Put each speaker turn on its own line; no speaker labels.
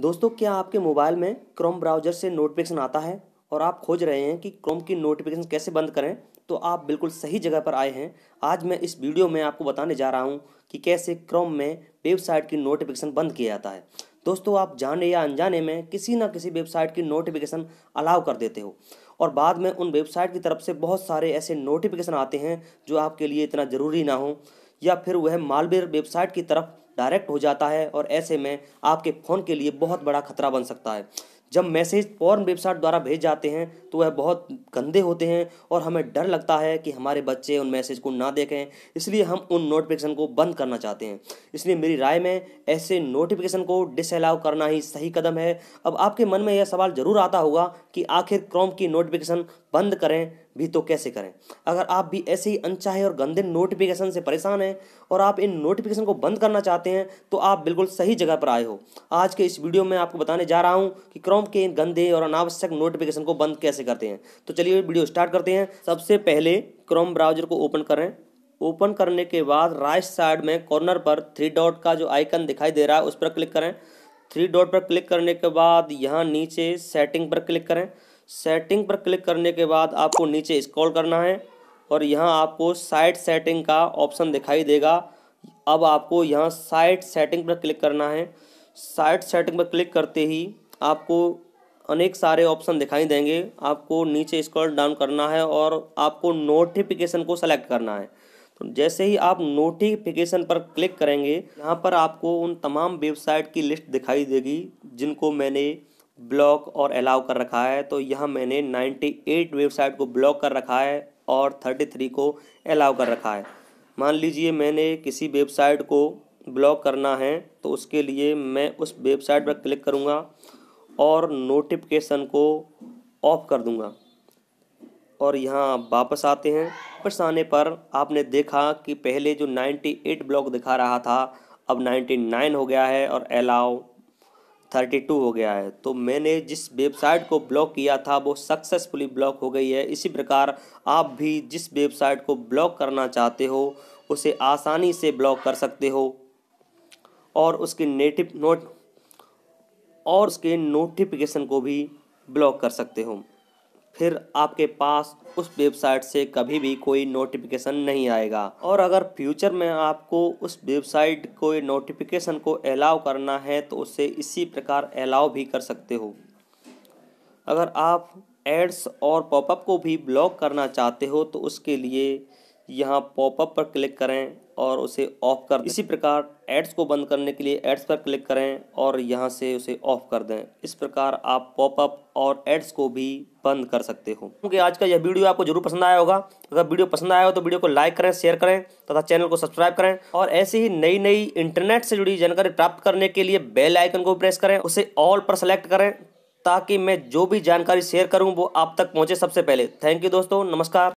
दोस्तों क्या आपके मोबाइल में क्रोम ब्राउजर से नोटिफिकेशन आता है और आप खोज रहे हैं कि क्रोम की नोटिफिकेशन कैसे बंद करें तो आप बिल्कुल सही जगह पर आए हैं आज मैं इस वीडियो में आपको बताने जा रहा हूं कि कैसे क्रोम में वेबसाइट की नोटिफिकेशन बंद किया जाता है दोस्तों आप जाने या अनजाने में किसी ना किसी वेबसाइट की नोटिफिकेशन अलाउ कर देते हो और बाद में उन वेबसाइट की तरफ से बहुत सारे ऐसे नोटिफिकेशन आते हैं जो आपके लिए इतना ज़रूरी ना हो या फिर वह मालवेयर वेबसाइट की तरफ डायरेक्ट हो जाता है और ऐसे में आपके फ़ोन के लिए बहुत बड़ा खतरा बन सकता है जब मैसेज पॉर्न वेबसाइट द्वारा भेज जाते हैं तो वह बहुत गंदे होते हैं और हमें डर लगता है कि हमारे बच्चे उन मैसेज को ना देखें इसलिए हम उन नोटिफिकेशन को बंद करना चाहते हैं इसलिए मेरी राय में ऐसे नोटिफिकेशन को डिसअलाउ करना ही सही कदम है अब आपके मन में यह सवाल ज़रूर आता होगा कि आखिर क्रोम की नोटिफिकेशन बंद करें भी तो कैसे करें अगर आप भी ऐसे ही अनचाहे और गंदे नोटिफिकेशन से परेशान हैं और आप इन नोटिफिकेशन को बंद करना चाहते हैं तो आप बिल्कुल सही जगह पर आए हो आज के इस वीडियो में आपको बताने जा रहा हूँ कि क्रोम क्रोम के गंदे और अनावश्यक नोटिफिकेशन को बंद कैसे करते हैं तो चलिए वीडियो स्टार्ट करते हैं सबसे पहले क्रोम ब्राउजर को ओपन करें ओपन करने के बाद राइट साइड में कॉर्नर पर थ्री डॉट का जो आइकन दिखाई दे रहा है उस पर क्लिक करें थ्री डॉट पर क्लिक करने के बाद यहाँ नीचे सेटिंग पर क्लिक करें सेटिंग पर क्लिक करने के बाद आपको नीचे स्क्रॉल करना है और यहाँ आपको साइट सेटिंग का ऑप्शन दिखाई देगा अब आपको यहाँ साइट सेटिंग पर क्लिक करना है साइट सेटिंग पर क्लिक करते ही आपको अनेक सारे ऑप्शन दिखाई देंगे आपको नीचे स्क्रॉल डाउन करना है और आपको नोटिफिकेशन को सेलेक्ट करना है तो जैसे ही आप नोटिफिकेशन पर क्लिक करेंगे यहाँ पर आपको उन तमाम वेबसाइट की लिस्ट दिखाई देगी जिनको मैंने ब्लॉक और अलाउ कर रखा है तो यहाँ मैंने 98 वेबसाइट को ब्लॉक कर रखा है और 33 को अलाउ कर रखा है मान लीजिए मैंने किसी वेबसाइट को ब्लॉक करना है तो उसके लिए मैं उस वेबसाइट पर क्लिक करूँगा और नोटिफिकेशन को ऑफ कर दूंगा और यहाँ वापस आते हैं वापस आने पर आपने देखा कि पहले जो 98 ब्लॉक दिखा रहा था अब 99 हो गया है और अलाउ 32 हो गया है तो मैंने जिस वेबसाइट को ब्लॉक किया था वो सक्सेसफुली ब्लॉक हो गई है इसी प्रकार आप भी जिस वेबसाइट को ब्लॉक करना चाहते हो उसे आसानी से ब्लॉक कर सकते हो और उसकी नेटिव नोट और उसके नोटिफिकेशन को भी ब्लॉक कर सकते हो फिर आपके पास उस वेबसाइट से कभी भी कोई नोटिफिकेशन नहीं आएगा और अगर फ्यूचर में आपको उस वेबसाइट को नोटिफिकेशन को अलाउ करना है तो उसे इसी प्रकार अलाउ भी कर सकते हो अगर आप एड्स और पॉपअप को भी ब्लॉक करना चाहते हो तो उसके लिए यहाँ पॉपअप पर क्लिक करें और उसे ऑफ कर दें इसी प्रकार एड्स को बंद करने के लिए एड्स पर क्लिक करें और यहाँ से उसे ऑफ कर दें इस प्रकार आप पॉपअप और एड्स को भी बंद कर सकते हो क्योंकि आज का यह वीडियो आपको जरूर पसंद आया होगा अगर वीडियो पसंद आया हो तो वीडियो को लाइक करें शेयर करें तथा चैनल को सब्सक्राइब करें और ऐसी ही नई नई इंटरनेट से जुड़ी जानकारी प्राप्त करने के लिए बेल आइकन को प्रेस करें उसे ऑल पर सेलेक्ट करें ताकि मैं जो भी जानकारी शेयर करूँ वो आप तक पहुंचे सबसे पहले थैंक यू दोस्तों नमस्कार